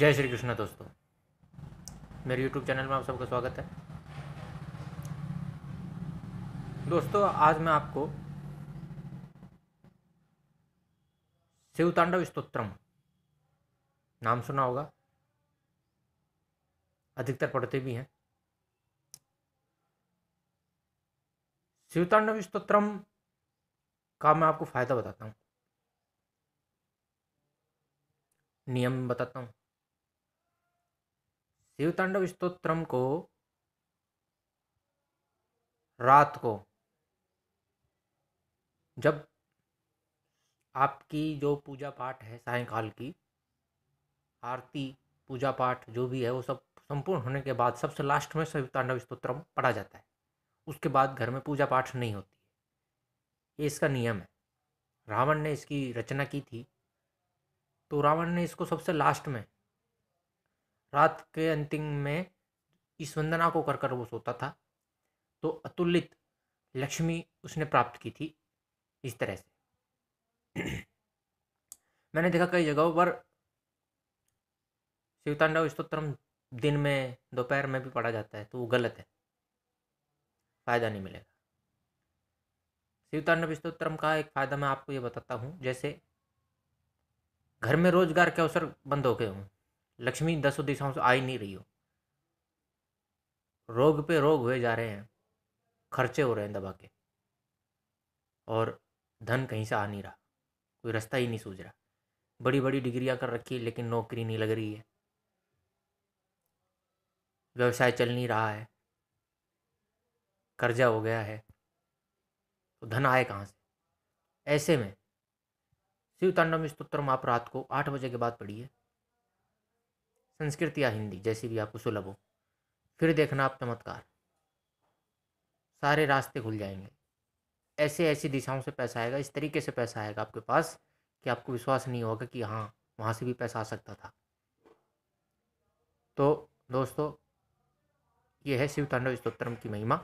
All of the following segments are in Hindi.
जय श्री कृष्ण दोस्तों मेरे यूट्यूब चैनल में आप सबका स्वागत है दोस्तों आज मैं आपको शिव तांडव स्त्रोत्रम नाम सुना होगा अधिकतर पढ़ते भी हैं शिव तांडव स्त्रोत्रम का मैं आपको फ़ायदा बताता हूँ नियम बताता हूँ शिव तांडव को रात को जब आपकी जो पूजा पाठ है सायकाल की आरती पूजा पाठ जो भी है वो सब संपूर्ण होने के बाद सबसे लास्ट में शिव तांडव स्त्रोत्रम पढ़ा जाता है उसके बाद घर में पूजा पाठ नहीं होती है ये इसका नियम है रावण ने इसकी रचना की थी तो रावण ने इसको सबसे लास्ट में रात के अंतिम में इस वंदना को कर कर वो सोता था तो अतुलित लक्ष्मी उसने प्राप्त की थी इस तरह से मैंने देखा कई जगहों पर शिवतांडव स्त्रोत्रम दिन में दोपहर में भी पढ़ा जाता है तो वो गलत है फ़ायदा नहीं मिलेगा शिवतांडव स्त्रोत्रम का एक फ़ायदा मैं आपको ये बताता हूँ जैसे घर में रोजगार के अवसर बंद हो गए हों लक्ष्मी दसों दिशाओं से आ ही नहीं रही हो रोग पे रोग हुए जा रहे हैं खर्चे हो रहे हैं दबा के और धन कहीं से आ नहीं रहा कोई रास्ता ही नहीं सूझ रहा बड़ी बड़ी डिग्रियां कर रखी लेकिन नौकरी नहीं लग रही है व्यवसाय चल नहीं रहा है कर्जा हो गया है तो धन आए कहाँ से ऐसे में शिव तांडव स्तोत्र आप रात को आठ बजे के बाद पढ़िए संस्कृत या हिंदी जैसी भी आपको सुलभ हो फिर देखना आप चमत्कार सारे रास्ते खुल जाएंगे ऐसे ऐसी दिशाओं से पैसा आएगा इस तरीके से पैसा आएगा आपके पास कि आपको विश्वास नहीं होगा कि हाँ वहाँ से भी पैसा आ सकता था तो दोस्तों ये है शिव तांडव स्त्रोत्रम की महिमा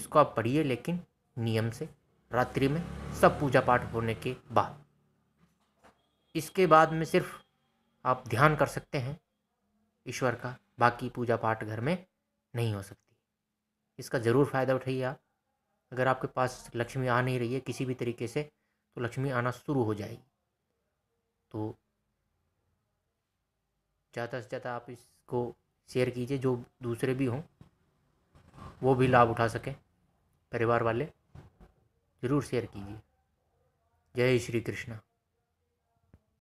इसको आप पढ़िए लेकिन नियम से रात्रि में सब पूजा पाठ होने के बाद इसके बाद में सिर्फ आप ध्यान कर सकते हैं ईश्वर का बाकी पूजा पाठ घर में नहीं हो सकती इसका ज़रूर फ़ायदा उठाइए आप अगर आपके पास लक्ष्मी आ नहीं रही है किसी भी तरीके से तो लक्ष्मी आना शुरू हो जाएगी तो ज़्यादा से ज़्यादा आप इसको शेयर कीजिए जो दूसरे भी हों वो भी लाभ उठा सकें परिवार वाले ज़रूर शेयर कीजिए जय श्री कृष्णा